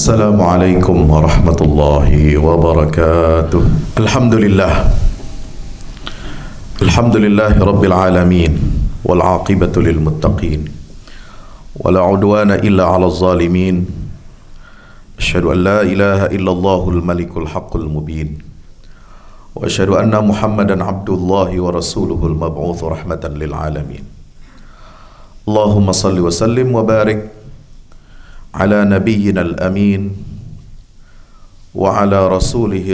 السلام عليكم ورحمة الله وبركاته الحمد لله الحمد لله رب العالمين والعاقبة للمتقين ولا عدوان إلا على الظالمين أشهد أن لا إله إلا الله الملك الحق المبين وأشهد أن محمدا عبد الله ورسوله المبعوث رحمة للعالمين اللهم صل وسلم وبارك على نبينا الامين وعلى رسوله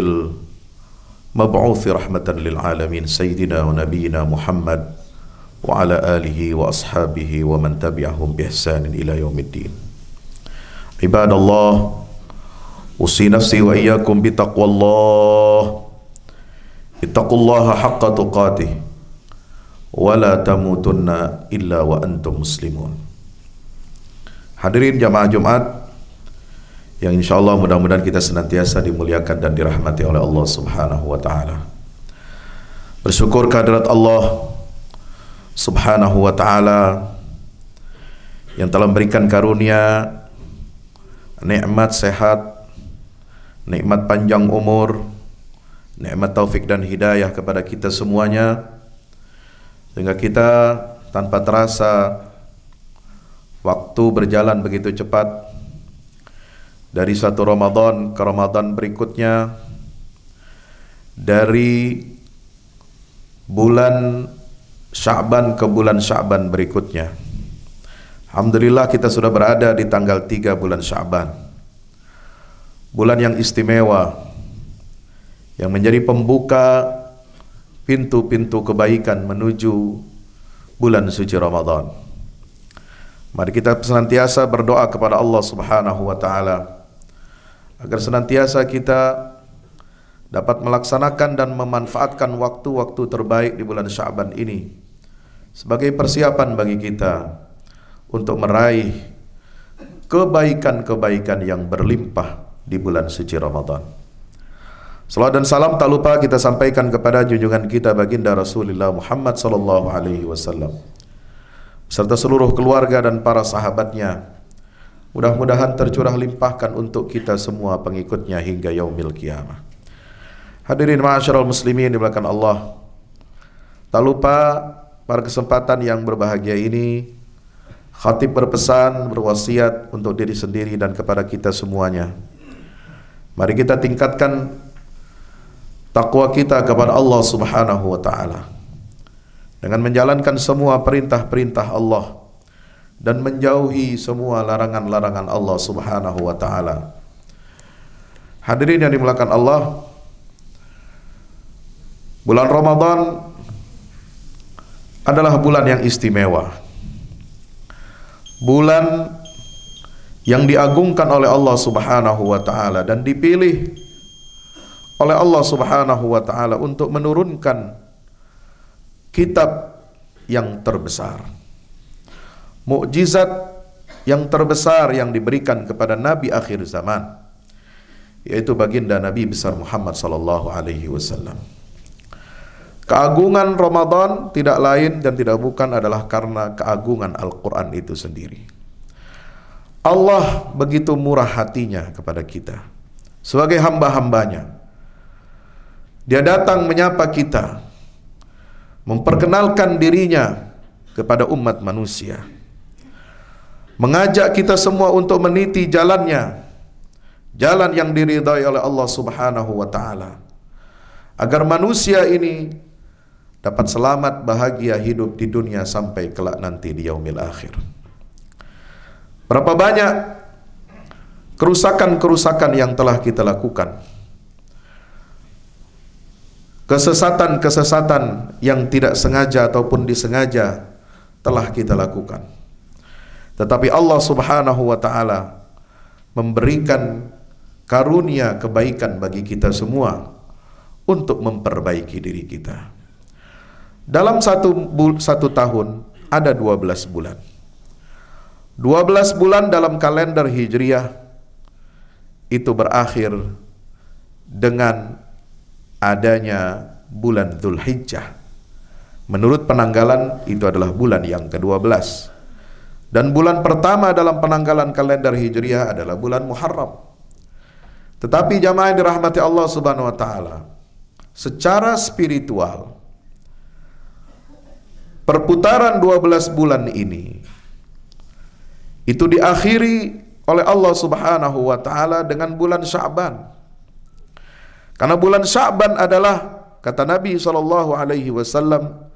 المبعوث رحمه للعالمين سيدنا ونبينا محمد وعلى اله واصحابه ومن تبعهم باحسان الى يوم الدين عباد الله اوصي نفسي واياكم بتقوى الله اتقوا الله حق تقاته ولا تموتن الا وانتم مسلمون Hadirin jamaah Jumat yang insya Allah mudah-mudahan kita senantiasa dimuliakan dan dirahmati oleh Allah Subhanahu wa taala. Bersyukur kehadirat Allah Subhanahu wa taala yang telah memberikan karunia nikmat sehat, nikmat panjang umur, nikmat taufik dan hidayah kepada kita semuanya sehingga kita tanpa terasa Waktu berjalan begitu cepat dari satu Ramadan ke Ramadan berikutnya dari bulan Sya'ban ke bulan Sya'ban berikutnya. Alhamdulillah kita sudah berada di tanggal 3 bulan Sya'ban. Bulan yang istimewa yang menjadi pembuka pintu-pintu kebaikan menuju bulan suci Ramadan. Mari kita senantiasa berdoa kepada Allah Subhanahu wa taala agar senantiasa kita dapat melaksanakan dan memanfaatkan waktu-waktu terbaik di bulan Syaban ini sebagai persiapan bagi kita untuk meraih kebaikan-kebaikan yang berlimpah di bulan suci Ramadan. Salam dan salam tak lupa kita sampaikan kepada junjungan kita baginda Rasulullah Muhammad sallallahu alaihi wasallam serta seluruh keluarga dan para sahabatnya. Mudah-mudahan tercurah limpahkan untuk kita semua pengikutnya hingga yaumil kiamah. Hadirin ma'asyiral muslimin di belakang Allah. Tak lupa pada kesempatan yang berbahagia ini khatib berpesan berwasiat untuk diri sendiri dan kepada kita semuanya. Mari kita tingkatkan takwa kita kepada Allah Subhanahu wa taala dengan menjalankan semua perintah-perintah Allah dan menjauhi semua larangan-larangan Allah Subhanahu wa taala. Hadirin yang dimuliakan Allah, bulan Ramadan adalah bulan yang istimewa. Bulan yang diagungkan oleh Allah Subhanahu wa taala dan dipilih oleh Allah Subhanahu wa taala untuk menurunkan kitab yang terbesar. Mukjizat yang terbesar yang diberikan kepada nabi akhir zaman yaitu baginda Nabi besar Muhammad sallallahu alaihi wasallam. Keagungan Ramadan tidak lain dan tidak bukan adalah karena keagungan Al-Qur'an itu sendiri. Allah begitu murah hatinya kepada kita sebagai hamba-hambanya. Dia datang menyapa kita memperkenalkan dirinya kepada umat manusia mengajak kita semua untuk meniti jalannya jalan yang diridhai oleh Allah Subhanahu wa taala agar manusia ini dapat selamat bahagia hidup di dunia sampai kelak nanti di yaumil akhir berapa banyak kerusakan-kerusakan yang telah kita lakukan Kesesatan-kesesatan yang tidak sengaja ataupun disengaja telah kita lakukan. Tetapi Allah Subhanahu wa taala memberikan karunia kebaikan bagi kita semua untuk memperbaiki diri kita. Dalam satu, bul satu tahun ada dua belas bulan. Dua belas bulan dalam kalender Hijriah itu berakhir dengan adanya bulan Dzulhijjah. Menurut penanggalan itu adalah bulan yang ke-12. Dan bulan pertama dalam penanggalan kalender Hijriah adalah bulan Muharram. Tetapi jamaah yang dirahmati Allah Subhanahu wa taala, secara spiritual perputaran 12 bulan ini itu diakhiri oleh Allah Subhanahu wa taala dengan bulan Sya'ban. Karena bulan Sya'ban adalah kata Nabi sallallahu alaihi wasallam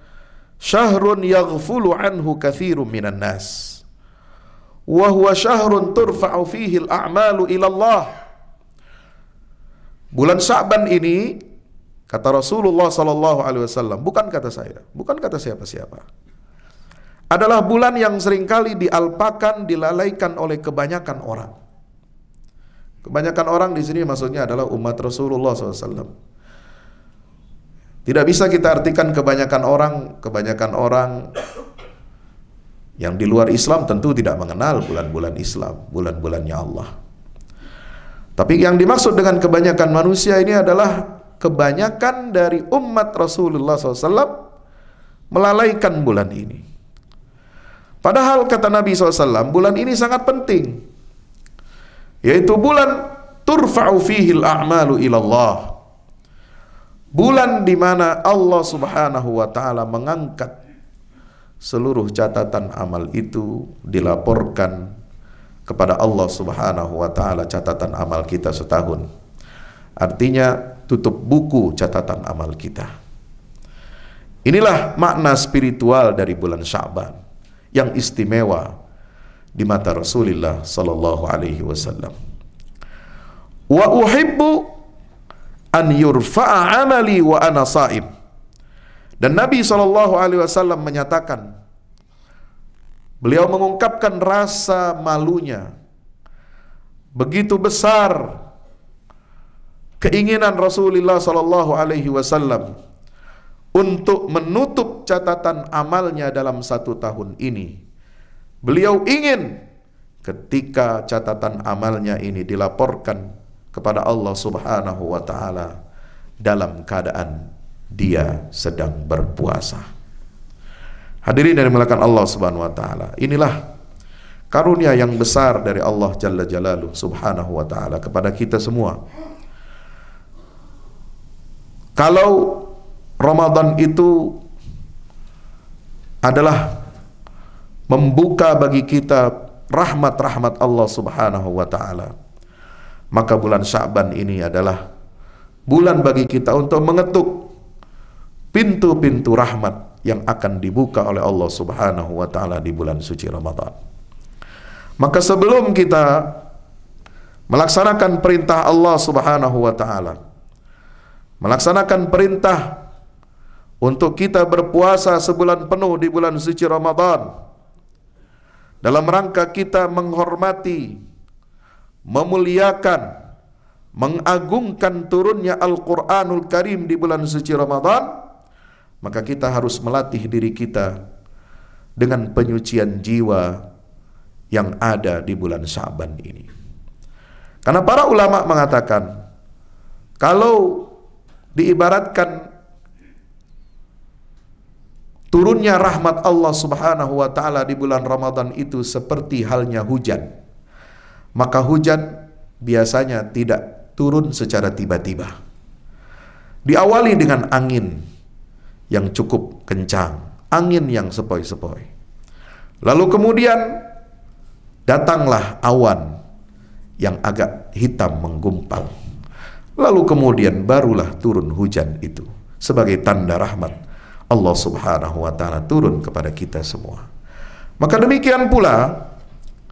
syahrun yaghfulu anhu katsirun minan nas wa huwa syahrun turfa'u fihi al-a'malu ila Allah. Bulan Sya'ban ini kata Rasulullah sallallahu alaihi wasallam, bukan kata saya, bukan kata siapa-siapa. Adalah bulan yang seringkali dialpakan, dilalaikan oleh kebanyakan orang. Kebanyakan orang di sini maksudnya adalah umat Rasulullah SAW. Tidak bisa kita artikan kebanyakan orang, kebanyakan orang yang di luar Islam tentu tidak mengenal bulan-bulan Islam, bulan-bulannya Allah. Tapi yang dimaksud dengan kebanyakan manusia ini adalah kebanyakan dari umat Rasulullah SAW melalaikan bulan ini. Padahal kata Nabi SAW, bulan ini sangat penting yaitu bulan turfa'u fihil a'malu ilallah. Bulan di mana Allah Subhanahu wa taala mengangkat seluruh catatan amal itu dilaporkan kepada Allah Subhanahu wa taala catatan amal kita setahun. Artinya tutup buku catatan amal kita. Inilah makna spiritual dari bulan Syaban yang istimewa di mata Rasulullah sallallahu alaihi wasallam. Wa uhibbu an yurfa'a amali wa ana saim. Dan Nabi sallallahu alaihi wasallam menyatakan beliau mengungkapkan rasa malunya begitu besar keinginan Rasulullah sallallahu alaihi wasallam untuk menutup catatan amalnya dalam satu tahun ini Beliau ingin ketika catatan amalnya ini dilaporkan kepada Allah Subhanahu wa taala dalam keadaan dia sedang berpuasa. Hadirin dari melakukan Allah Subhanahu wa taala. Inilah karunia yang besar dari Allah Jalla Jalaluh Subhanahu wa taala kepada kita semua. Kalau Ramadan itu adalah membuka bagi kita rahmat-rahmat Allah Subhanahu wa taala. Maka bulan Sya'ban ini adalah bulan bagi kita untuk mengetuk pintu-pintu rahmat yang akan dibuka oleh Allah Subhanahu wa taala di bulan suci Ramadan. Maka sebelum kita melaksanakan perintah Allah Subhanahu wa taala, melaksanakan perintah untuk kita berpuasa sebulan penuh di bulan suci Ramadan, dalam rangka kita menghormati, memuliakan, mengagungkan turunnya Al-Quranul Karim di bulan suci Ramadan, maka kita harus melatih diri kita dengan penyucian jiwa yang ada di bulan Saban ini. Karena para ulama mengatakan, kalau diibaratkan Turunnya rahmat Allah Subhanahu wa taala di bulan Ramadan itu seperti halnya hujan. Maka hujan biasanya tidak turun secara tiba-tiba. Diawali dengan angin yang cukup kencang, angin yang sepoi-sepoi. Lalu kemudian datanglah awan yang agak hitam menggumpal. Lalu kemudian barulah turun hujan itu sebagai tanda rahmat Allah Subhanahu wa taala turun kepada kita semua. Maka demikian pula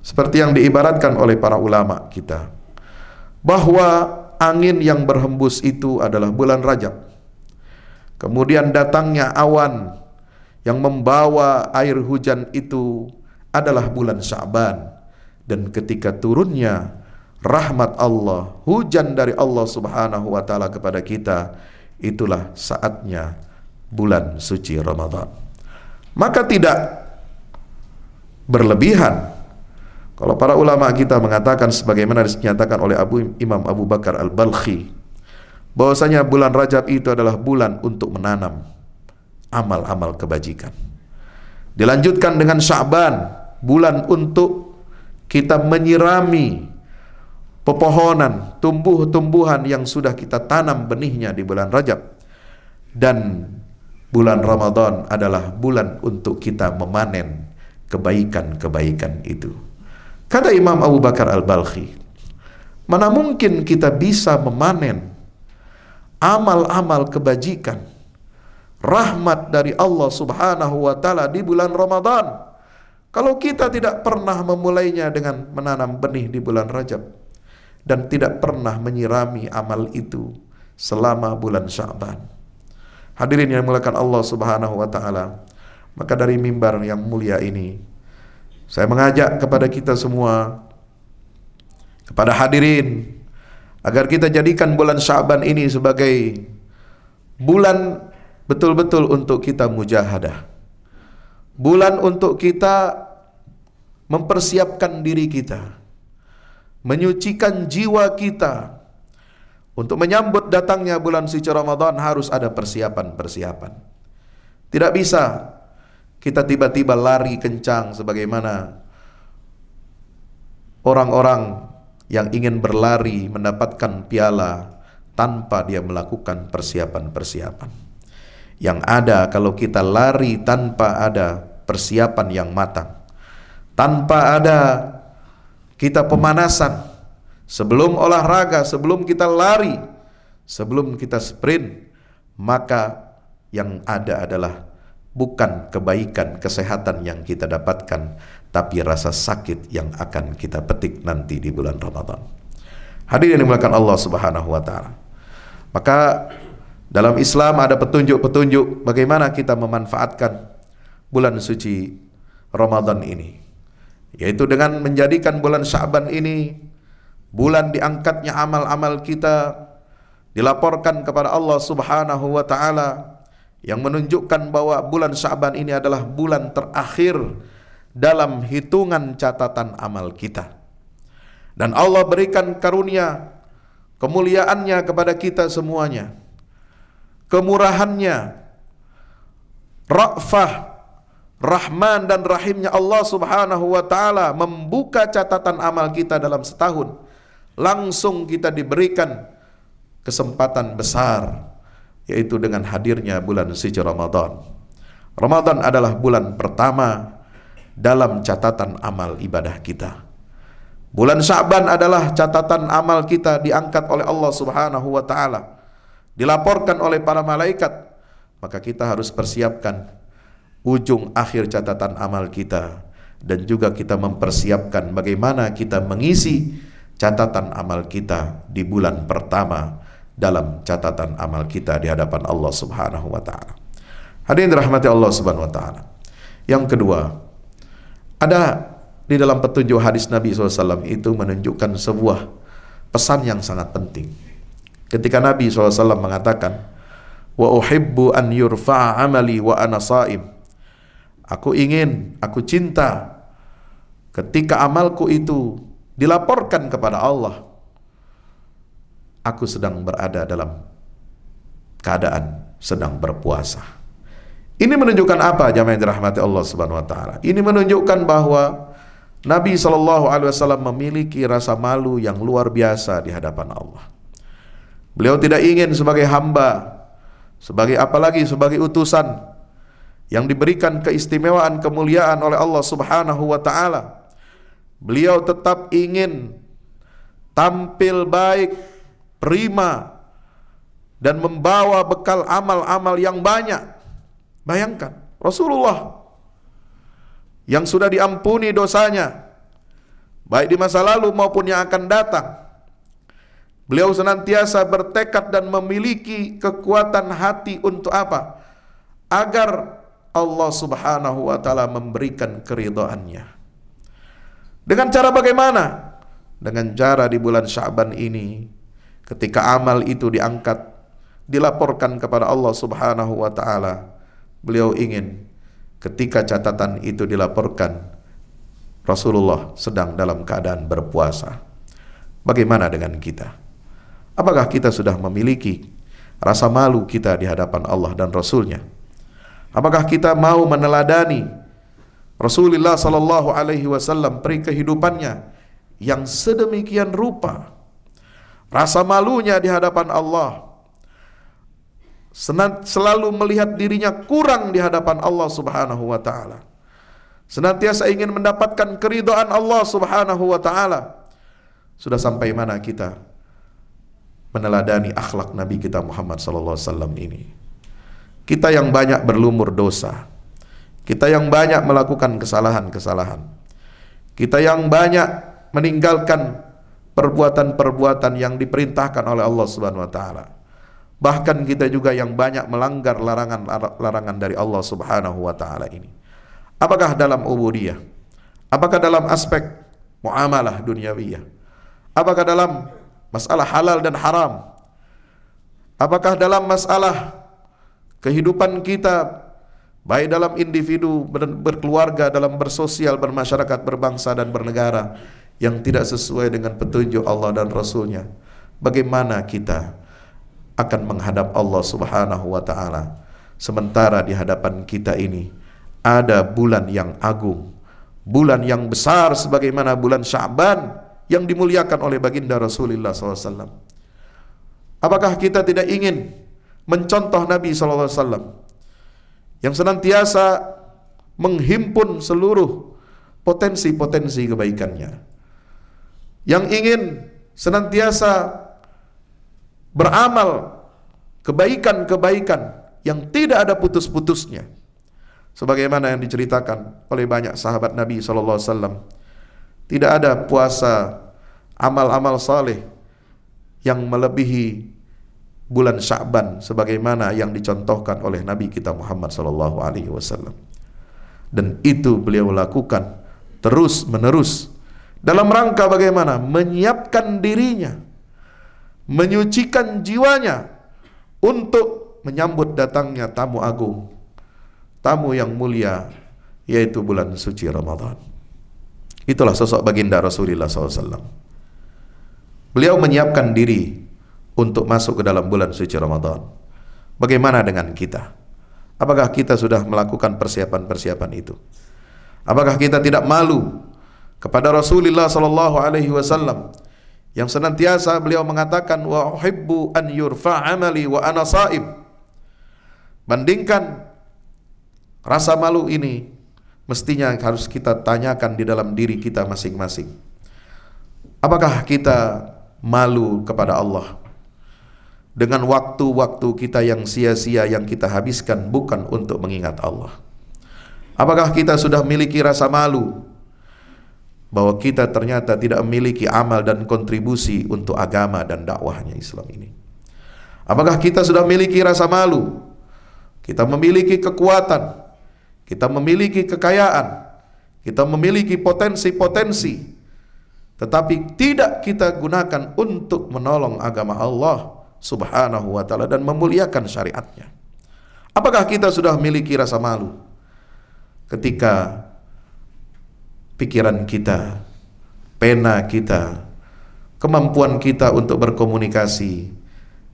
seperti yang diibaratkan oleh para ulama kita bahwa angin yang berhembus itu adalah bulan Rajab. Kemudian datangnya awan yang membawa air hujan itu adalah bulan Syaban dan ketika turunnya rahmat Allah, hujan dari Allah Subhanahu wa taala kepada kita, itulah saatnya bulan suci Ramadan. Maka tidak berlebihan kalau para ulama kita mengatakan sebagaimana dinyatakan oleh Abu Imam Abu Bakar Al-Balkhi bahwasanya bulan Rajab itu adalah bulan untuk menanam amal-amal kebajikan. Dilanjutkan dengan Sya'ban, bulan untuk kita menyirami pepohonan, tumbuh-tumbuhan yang sudah kita tanam benihnya di bulan Rajab. Dan bulan Ramadan adalah bulan untuk kita memanen kebaikan-kebaikan itu. Kata Imam Abu Bakar Al-Balkhi, mana mungkin kita bisa memanen amal-amal kebajikan, rahmat dari Allah Subhanahu wa taala di bulan Ramadan. Kalau kita tidak pernah memulainya dengan menanam benih di bulan Rajab dan tidak pernah menyirami amal itu selama bulan Sya'ban. Hadirin yang melakukan Allah Subhanahu wa taala. Maka dari mimbar yang mulia ini saya mengajak kepada kita semua kepada hadirin agar kita jadikan bulan Syaban ini sebagai bulan betul-betul untuk kita mujahadah. Bulan untuk kita mempersiapkan diri kita, menyucikan jiwa kita untuk menyambut datangnya bulan suci Ramadan harus ada persiapan-persiapan. Tidak bisa kita tiba-tiba lari kencang sebagaimana orang-orang yang ingin berlari mendapatkan piala tanpa dia melakukan persiapan-persiapan. Yang ada kalau kita lari tanpa ada persiapan yang matang. Tanpa ada kita pemanasan sebelum olahraga, sebelum kita lari, sebelum kita sprint, maka yang ada adalah bukan kebaikan kesehatan yang kita dapatkan, tapi rasa sakit yang akan kita petik nanti di bulan Ramadan. Hadirin yang dimuliakan Allah Subhanahu wa taala. Maka dalam Islam ada petunjuk-petunjuk bagaimana kita memanfaatkan bulan suci Ramadan ini. Yaitu dengan menjadikan bulan Syaban ini bulan diangkatnya amal-amal kita dilaporkan kepada Allah Subhanahu wa taala yang menunjukkan bahwa bulan Syaban ini adalah bulan terakhir dalam hitungan catatan amal kita. Dan Allah berikan karunia kemuliaannya kepada kita semuanya. Kemurahannya, ra'fah, rahman dan rahimnya Allah Subhanahu wa taala membuka catatan amal kita dalam setahun langsung kita diberikan kesempatan besar yaitu dengan hadirnya bulan suci Ramadan. Ramadan adalah bulan pertama dalam catatan amal ibadah kita. Bulan Sya'ban adalah catatan amal kita diangkat oleh Allah Subhanahu wa taala. Dilaporkan oleh para malaikat, maka kita harus persiapkan ujung akhir catatan amal kita dan juga kita mempersiapkan bagaimana kita mengisi catatan amal kita di bulan pertama dalam catatan amal kita di hadapan Allah Subhanahu wa taala. Hadirin dirahmati Allah Subhanahu wa taala. Yang kedua, ada di dalam petunjuk hadis Nabi SAW itu menunjukkan sebuah pesan yang sangat penting. Ketika Nabi SAW mengatakan, Wa uhibbu an yurfa'a amali wa ana Aku ingin, aku cinta ketika amalku itu dilaporkan kepada Allah aku sedang berada dalam keadaan sedang berpuasa ini menunjukkan apa jamaah yang dirahmati Allah Subhanahu wa taala ini menunjukkan bahwa Nabi Shallallahu alaihi wasallam memiliki rasa malu yang luar biasa di hadapan Allah beliau tidak ingin sebagai hamba sebagai apalagi sebagai utusan yang diberikan keistimewaan kemuliaan oleh Allah Subhanahu wa taala Beliau tetap ingin tampil baik, prima, dan membawa bekal amal-amal yang banyak. Bayangkan, Rasulullah yang sudah diampuni dosanya, baik di masa lalu maupun yang akan datang. Beliau senantiasa bertekad dan memiliki kekuatan hati untuk apa? Agar Allah Subhanahu wa taala memberikan keridhaannya. Dengan cara bagaimana? Dengan cara di bulan Syaban ini ketika amal itu diangkat dilaporkan kepada Allah Subhanahu wa taala. Beliau ingin ketika catatan itu dilaporkan Rasulullah sedang dalam keadaan berpuasa. Bagaimana dengan kita? Apakah kita sudah memiliki rasa malu kita di hadapan Allah dan Rasulnya? Apakah kita mau meneladani Rasulullah sallallahu alaihi wasallam peri kehidupannya yang sedemikian rupa rasa malunya di hadapan Allah selalu melihat dirinya kurang di hadapan Allah Subhanahu wa taala senantiasa ingin mendapatkan keridhaan Allah Subhanahu wa taala sudah sampai mana kita meneladani akhlak Nabi kita Muhammad sallallahu alaihi wasallam ini kita yang banyak berlumur dosa kita yang banyak melakukan kesalahan-kesalahan. Kita yang banyak meninggalkan perbuatan-perbuatan yang diperintahkan oleh Allah Subhanahu wa taala. Bahkan kita juga yang banyak melanggar larangan-larangan dari Allah Subhanahu wa taala ini. Apakah dalam ubudiyah? Apakah dalam aspek muamalah duniawiyah? Apakah dalam masalah halal dan haram? Apakah dalam masalah kehidupan kita baik dalam individu, berkeluarga, dalam bersosial, bermasyarakat, berbangsa dan bernegara yang tidak sesuai dengan petunjuk Allah dan Rasulnya. Bagaimana kita akan menghadap Allah Subhanahu wa taala sementara di hadapan kita ini ada bulan yang agung, bulan yang besar sebagaimana bulan Sya'ban yang dimuliakan oleh baginda Rasulullah SAW. Apakah kita tidak ingin mencontoh Nabi SAW? yang senantiasa menghimpun seluruh potensi-potensi kebaikannya yang ingin senantiasa beramal kebaikan-kebaikan yang tidak ada putus-putusnya sebagaimana yang diceritakan oleh banyak sahabat Nabi SAW, tidak ada puasa amal-amal saleh yang melebihi bulan Sya'ban sebagaimana yang dicontohkan oleh Nabi kita Muhammad Shallallahu alaihi wasallam. Dan itu beliau lakukan terus menerus dalam rangka bagaimana menyiapkan dirinya, menyucikan jiwanya untuk menyambut datangnya tamu agung, tamu yang mulia yaitu bulan suci Ramadan. Itulah sosok baginda Rasulullah SAW. Beliau menyiapkan diri untuk masuk ke dalam bulan suci Ramadan. Bagaimana dengan kita? Apakah kita sudah melakukan persiapan-persiapan itu? Apakah kita tidak malu kepada Rasulullah sallallahu alaihi wasallam yang senantiasa beliau mengatakan wa uhibbu an yurfa amali wa ana saim. Bandingkan rasa malu ini mestinya harus kita tanyakan di dalam diri kita masing-masing. Apakah kita malu kepada Allah dengan waktu-waktu kita yang sia-sia yang kita habiskan bukan untuk mengingat Allah. Apakah kita sudah memiliki rasa malu bahwa kita ternyata tidak memiliki amal dan kontribusi untuk agama dan dakwahnya Islam ini? Apakah kita sudah memiliki rasa malu? Kita memiliki kekuatan, kita memiliki kekayaan, kita memiliki potensi-potensi, tetapi tidak kita gunakan untuk menolong agama Allah subhanahu wa ta'ala dan memuliakan syariatnya apakah kita sudah memiliki rasa malu ketika pikiran kita pena kita kemampuan kita untuk berkomunikasi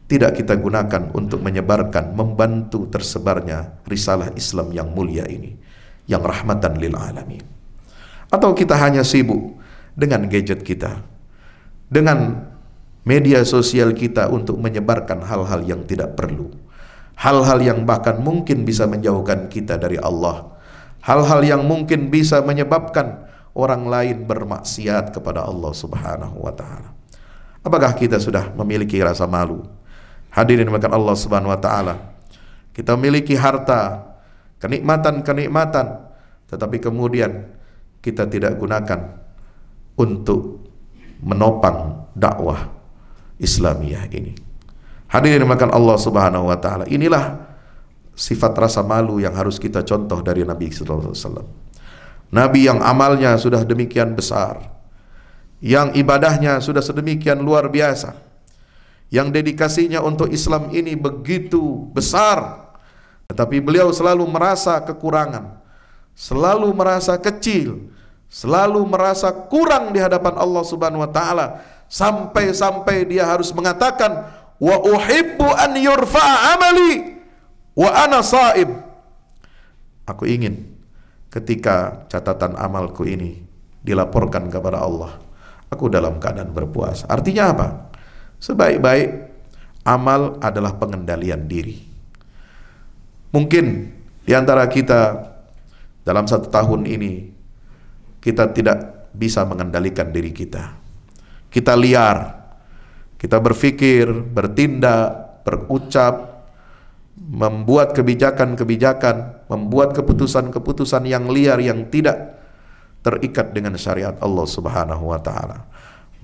tidak kita gunakan untuk menyebarkan membantu tersebarnya risalah Islam yang mulia ini yang rahmatan lil alamin atau kita hanya sibuk dengan gadget kita dengan media sosial kita untuk menyebarkan hal-hal yang tidak perlu, hal-hal yang bahkan mungkin bisa menjauhkan kita dari Allah, hal-hal yang mungkin bisa menyebabkan orang lain bermaksiat kepada Allah Subhanahu wa taala. Apakah kita sudah memiliki rasa malu? Hadirin makan Allah Subhanahu wa taala. Kita memiliki harta, kenikmatan-kenikmatan, tetapi kemudian kita tidak gunakan untuk menopang dakwah Islamiyah ini. Hadirin makan Allah Subhanahu wa taala. Inilah sifat rasa malu yang harus kita contoh dari Nabi sallallahu alaihi Nabi yang amalnya sudah demikian besar, yang ibadahnya sudah sedemikian luar biasa, yang dedikasinya untuk Islam ini begitu besar, tetapi beliau selalu merasa kekurangan, selalu merasa kecil, selalu merasa kurang di hadapan Allah Subhanahu wa taala sampai-sampai dia harus mengatakan wa uhibbu an yurfa'a amali wa ana saib. Aku ingin ketika catatan amalku ini dilaporkan kepada Allah, aku dalam keadaan berpuasa. Artinya apa? Sebaik-baik amal adalah pengendalian diri. Mungkin di antara kita dalam satu tahun ini kita tidak bisa mengendalikan diri kita kita liar, kita berpikir, bertindak, berucap, membuat kebijakan-kebijakan, membuat keputusan-keputusan yang liar yang tidak terikat dengan syariat Allah Subhanahu wa taala.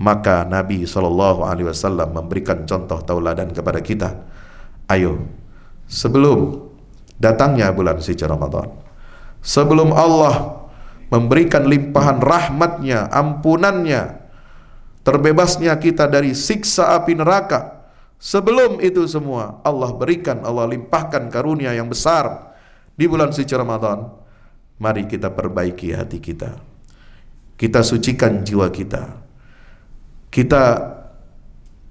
Maka Nabi Shallallahu alaihi wasallam memberikan contoh tauladan kepada kita. Ayo, sebelum datangnya bulan suci Ramadan. Sebelum Allah memberikan limpahan rahmatnya, ampunannya, terbebasnya kita dari siksa api neraka. Sebelum itu semua Allah berikan, Allah limpahkan karunia yang besar di bulan suci Ramadan. Mari kita perbaiki hati kita. Kita sucikan jiwa kita. Kita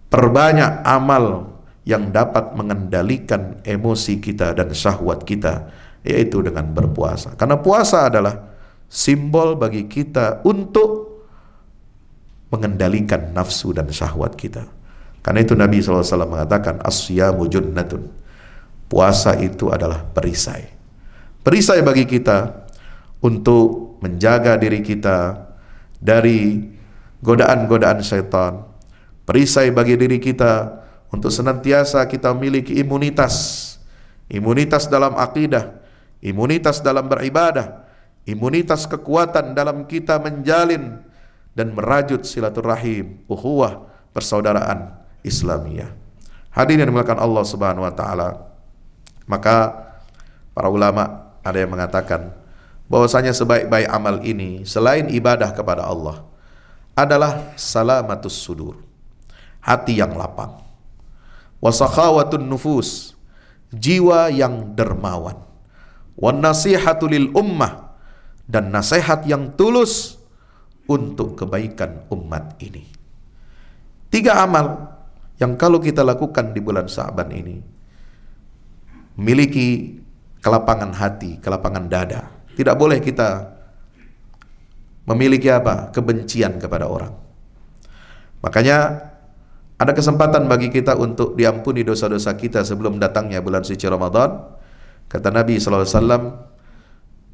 perbanyak amal yang dapat mengendalikan emosi kita dan syahwat kita yaitu dengan berpuasa. Karena puasa adalah simbol bagi kita untuk mengendalikan nafsu dan syahwat kita. Karena itu Nabi SAW mengatakan, Asyamu junnatun. Puasa itu adalah perisai. Perisai bagi kita untuk menjaga diri kita dari godaan-godaan setan. Perisai bagi diri kita untuk senantiasa kita memiliki imunitas. Imunitas dalam akidah, imunitas dalam beribadah, imunitas kekuatan dalam kita menjalin dan merajut silaturahim, ukhuwah, persaudaraan Islamiyah. Hadirin yang dimuliakan Allah Subhanahu wa taala. Maka para ulama ada yang mengatakan bahwasanya sebaik-baik amal ini selain ibadah kepada Allah adalah salamatus sudur. Hati yang lapang. Wasakhawatun nufus. Jiwa yang dermawan. Wan nasihatul ummah dan nasihat yang tulus untuk kebaikan umat ini. Tiga amal yang kalau kita lakukan di bulan Sa'ban ini miliki kelapangan hati, kelapangan dada. Tidak boleh kita memiliki apa? kebencian kepada orang. Makanya ada kesempatan bagi kita untuk diampuni dosa-dosa kita sebelum datangnya bulan suci Ramadan. Kata Nabi sallallahu alaihi wasallam,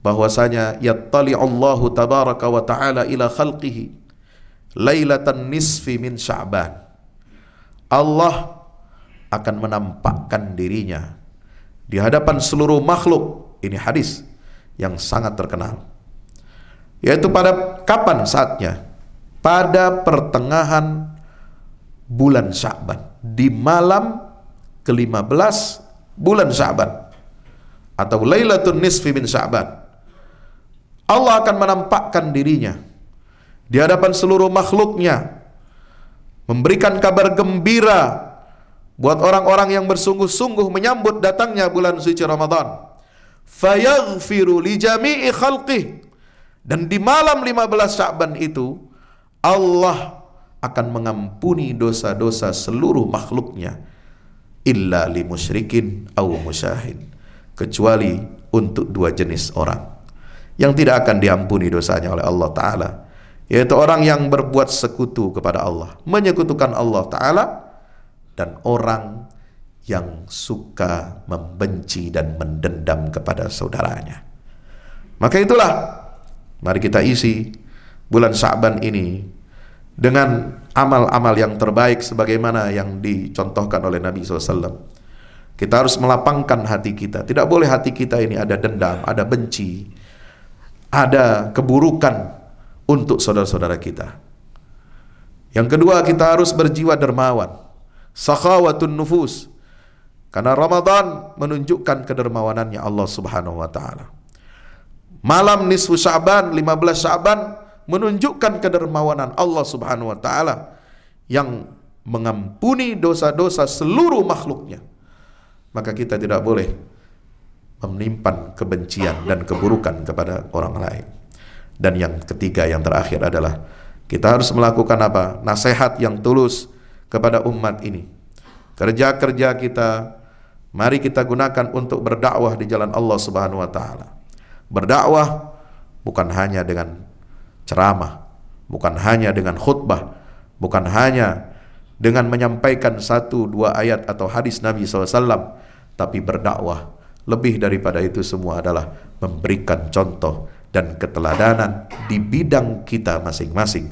bahwasanya yattali Allahu tabaraka wa taala ila khalqihi lailatan nisfi min Sya'ban. Allah akan menampakkan dirinya di hadapan seluruh makhluk. Ini hadis yang sangat terkenal. Yaitu pada kapan saatnya? Pada pertengahan bulan Sya'ban, di malam ke-15 bulan Sya'ban atau Lailatul Nisfi min Sya'ban. Allah akan menampakkan dirinya di hadapan seluruh makhluknya memberikan kabar gembira buat orang-orang yang bersungguh-sungguh menyambut datangnya bulan suci Ramadan fayaghfiru li jami'i khalqih dan di malam 15 Sya'ban itu Allah akan mengampuni dosa-dosa seluruh makhluknya illa li musyrikin aw musyahin kecuali untuk dua jenis orang yang tidak akan diampuni dosanya oleh Allah Ta'ala yaitu orang yang berbuat sekutu kepada Allah menyekutukan Allah Ta'ala dan orang yang suka membenci dan mendendam kepada saudaranya maka itulah mari kita isi bulan Sa'ban ini dengan amal-amal yang terbaik sebagaimana yang dicontohkan oleh Nabi SAW kita harus melapangkan hati kita tidak boleh hati kita ini ada dendam, ada benci ada keburukan untuk saudara-saudara kita. Yang kedua, kita harus berjiwa dermawan. Sakhawatun nufus. Karena Ramadan menunjukkan kedermawanannya Allah Subhanahu wa taala. Malam nisfu Syaban, 15 Syaban menunjukkan kedermawanan Allah Subhanahu wa taala yang mengampuni dosa-dosa seluruh makhluknya. Maka kita tidak boleh menimpan kebencian dan keburukan kepada orang lain. Dan yang ketiga yang terakhir adalah kita harus melakukan apa? Nasihat yang tulus kepada umat ini. Kerja-kerja kita mari kita gunakan untuk berdakwah di jalan Allah Subhanahu wa taala. Berdakwah bukan hanya dengan ceramah, bukan hanya dengan khutbah, bukan hanya dengan menyampaikan satu dua ayat atau hadis Nabi SAW, tapi berdakwah lebih daripada itu semua adalah memberikan contoh dan keteladanan di bidang kita masing-masing.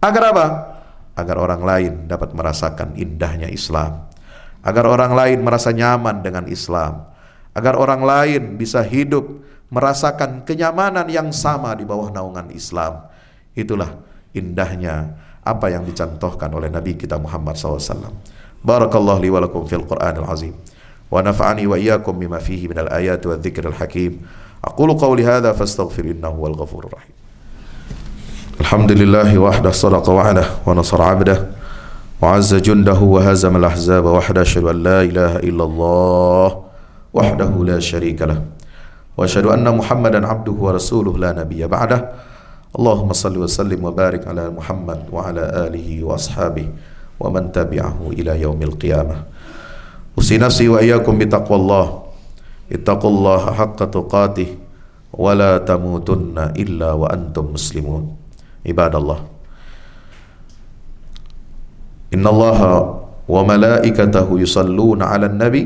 Agar apa? Agar orang lain dapat merasakan indahnya Islam. Agar orang lain merasa nyaman dengan Islam. Agar orang lain bisa hidup merasakan kenyamanan yang sama di bawah naungan Islam. Itulah indahnya apa yang dicontohkan oleh Nabi kita Muhammad SAW. Barakallahu li wa lakum fil Qur'anil azim. ونفعني وإياكم بما فيه من الآيات والذكر الحكيم أقول قولي هذا فاستغفر إنه هو الغفور الرحيم الحمد لله وحده صدق وعده ونصر عبده وعز جنده وهزم الأحزاب وحده أشهد أن لا إله إلا الله وحده لا شريك له وأشهد أن محمدا عبده ورسوله لا نبي بعده اللهم صل وسلم وبارك على محمد وعلى آله وأصحابه ومن تبعه إلى يوم القيامة أوصي نفسي وإياكم بتقوى الله اتقوا الله حق تقاته ولا تموتن إلا وأنتم مسلمون عباد الله إن الله وملائكته يصلون على النبي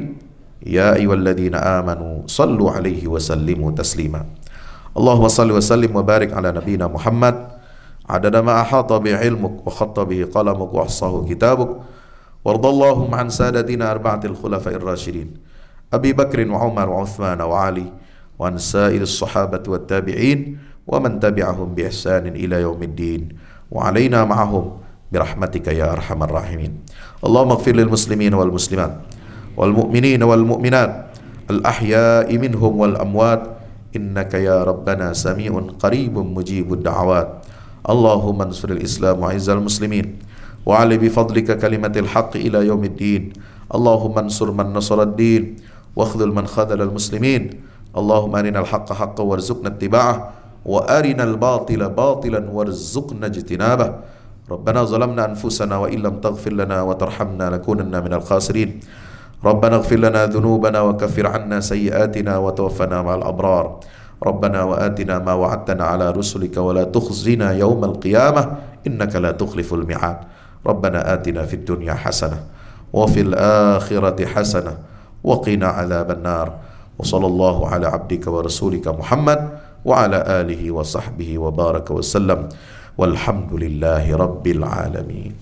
يا أيها الذين آمنوا صلوا عليه وسلموا تسليما اللهم صل وسلم وبارك على نبينا محمد عدد ما أحاط به علمك وخط به قلمك وأحصاه كتابك وارض اللهم عن سادتنا أربعة الخلفاء الراشدين أبي بكر وعمر وعثمان وعلي وعن سائر الصحابة والتابعين ومن تبعهم بإحسان إلى يوم الدين وعلينا معهم برحمتك يا أرحم الراحمين اللهم اغفر للمسلمين والمسلمات والمؤمنين والمؤمنات الأحياء منهم والأموات إنك يا ربنا سميع قريب مجيب الدعوات اللهم انصر الإسلام وعز المسلمين وعلي بفضلك كلمة الحق إلى يوم الدين اللهم انصر من نصر الدين واخذل من خذل المسلمين اللهم أرنا الحق حقا وارزقنا اتباعه وأرنا الباطل باطلا وارزقنا اجتنابه ربنا ظلمنا أنفسنا وإن لم تغفر لنا وترحمنا لكوننا من الخاسرين ربنا اغفر لنا ذنوبنا وكفر عنا سيئاتنا وتوفنا مع الأبرار ربنا وآتنا ما وعدتنا على رسلك ولا تخزنا يوم القيامة إنك لا تخلف الميعاد ربنا آتنا في الدنيا حسنة وفي الآخرة حسنة وقنا عذاب النار وصلى الله على عبدك ورسولك محمد وعلى آله وصحبه وبارك وسلم والحمد لله رب العالمين